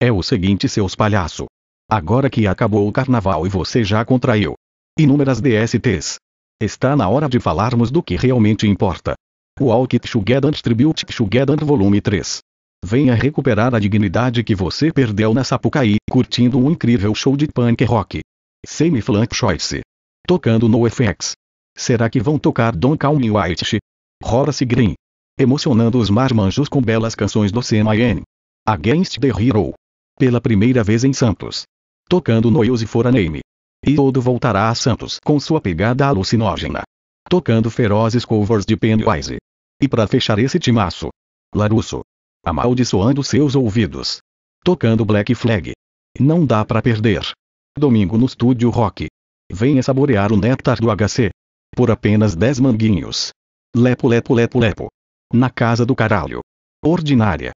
É o seguinte seus palhaço. Agora que acabou o carnaval e você já contraiu inúmeras DSTs. Está na hora de falarmos do que realmente importa. Walk Together Tribute Together Volume 3. Venha recuperar a dignidade que você perdeu na Sapucaí, curtindo um incrível show de punk rock. Semi Flank Choice. Tocando no FX. Será que vão tocar Don Calm White? Horace Green. Emocionando os marmanjos com belas canções do CMIN. Against the Hero pela primeira vez em Santos. Tocando Noise for a Name. Iodo voltará a Santos com sua pegada alucinógena. Tocando ferozes covers de Pennywise. E para fechar esse timaço. Larusso. Amaldiçoando seus ouvidos. Tocando Black Flag. Não dá para perder. Domingo no Estúdio Rock. Venha saborear o néctar do HC. Por apenas 10 manguinhos. Lepo lepo lepo lepo. Na casa do caralho. Ordinária.